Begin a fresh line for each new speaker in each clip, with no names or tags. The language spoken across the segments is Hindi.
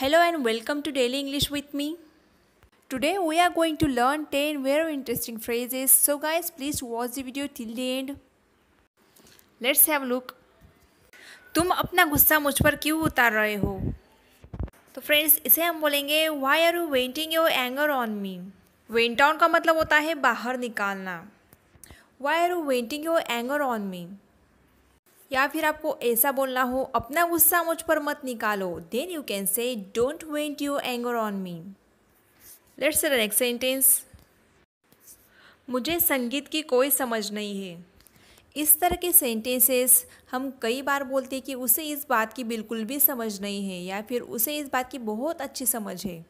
Hello and welcome to Daily English with me. Today we are going to learn 10 very interesting phrases. So guys please watch the video till the end. Let's have a look. तुम अपना गुस्सा मुझ पर क्यों उतार रहे हो तो फ्रेंड्स इसे हम बोलेंगे why are you venting your anger on me vent on का मतलब होता है बाहर निकालना why are you venting your anger on me या फिर आपको ऐसा बोलना हो अपना गुस्सा मुझ पर मत निकालो then you can say don't vent your anger on me let's next sentence मुझे संगीत की कोई समझ नहीं है इस तरह के सेंटेंसेस हम कई बार बोलते हैं कि उसे इस बात की बिल्कुल भी समझ नहीं है या फिर उसे इस बात की बहुत अच्छी समझ है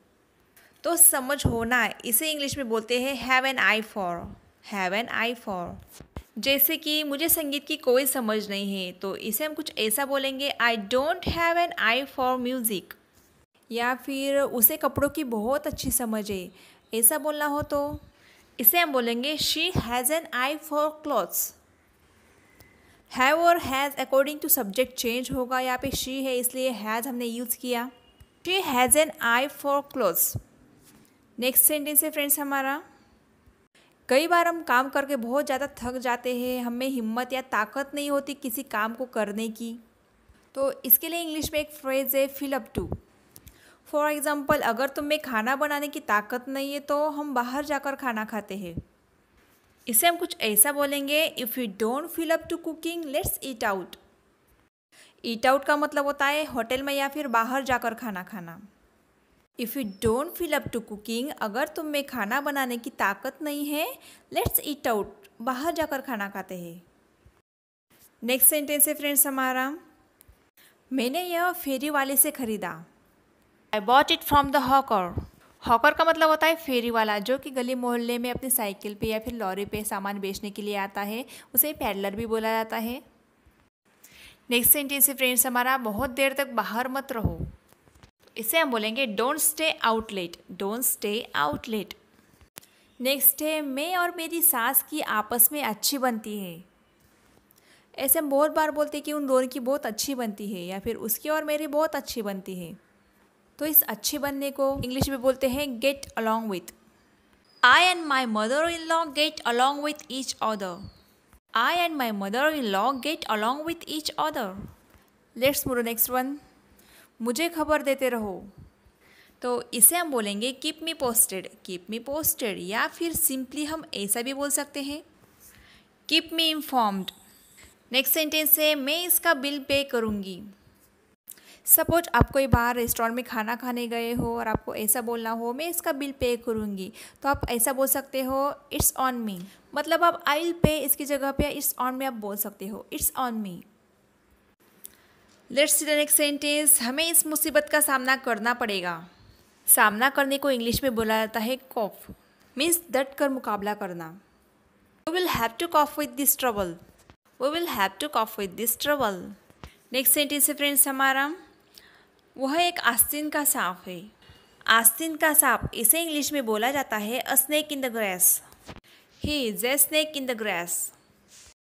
तो समझ होना इसे इंग्लिश में बोलते हैं have an eye for have an eye for जैसे कि मुझे संगीत की कोई समझ नहीं है तो इसे हम कुछ ऐसा बोलेंगे I don't have an eye for music या फिर उसे कपड़ों की बहुत अच्छी समझ है ऐसा बोलना हो तो इसे हम बोलेंगे she has an eye for clothes have और has according to subject change होगा यहाँ पे शी है इसलिए हैज़ हमने यूज़ किया she has an eye for clothes next sentence है फ्रेंड्स हमारा कई बार हम काम करके बहुत ज़्यादा थक जाते हैं हमें हिम्मत या ताकत नहीं होती किसी काम को करने की तो इसके लिए इंग्लिश में एक फ्रेज़ है fill up to for example अगर तुम्हें खाना बनाने की ताकत नहीं है तो हम बाहर जाकर खाना खाते हैं इसे हम कुछ ऐसा बोलेंगे if you don't fill up to cooking let's eat out eat out का मतलब होता है होटल में या फिर बाहर जाकर खाना खाना if you don't feel up to cooking अगर तुम में खाना बनाने की ताकत नहीं है लेट्स ईट आउट बाहर जाकर खाना खाते हैं नेक्स्ट सेंटेंस है फ्रेंड्स हमारा मैंने यह फेरी वाले से ख़रीदा I bought it from the hawker hawker का मतलब होता है फेरी वाला जो कि गली मोहल्ले में अपनी साइकिल पे या फिर लॉरी पे सामान बेचने के लिए आता है उसे पैडलर भी बोला जाता है नेक्स्ट सेंटेंस है फ्रेंड्स हमारा बहुत देर तक बाहर मत रहो इसे हम बोलेंगे don't stay out late don't stay out late next है मैं और मेरी सास की आपस में अच्छी बनती है ऐसे हम बहुत बार बोलते हैं कि उन दोनों की बहुत अच्छी बनती है या फिर उसकी और मेरी बहुत अच्छी बनती है तो इस अच्छे बनने को इंग्लिश में बोलते हैं get along with I and my mother in law get along with each other I and my mother in law get along with each other. Let's move next one मुझे खबर देते रहो तो इसे हम बोलेंगे keep me posted keep me posted या फिर सिंपली हम ऐसा भी बोल सकते हैं keep me informed next sentence है मैं इसका बिल पे करूँगी सपोज आप कोई बार रेस्टोरेंट में खाना खाने गए हो और आपको ऐसा बोलना हो मैं इसका बिल पे करूँगी तो आप ऐसा बोल सकते हो इट्स ऑन मी मतलब आप आई विल पे इसकी जगह पे इट्स ऑन मी आप बोल सकते हो it's on me let's see the next sentence हमें इस मुसीबत का सामना करना पड़ेगा सामना करने को इंग्लिश में बोला जाता है कॉफ मीन्स डट कर मुकाबला करना we will have to cope with this trouble we will have to cope with this trouble next sentence है फ्रेंड्स हमारा वह एक आस्तीन का सांप है आस्तीन का सांप इसे इंग्लिश में बोला जाता है a snake in the grass he is a snake in the ग्रैस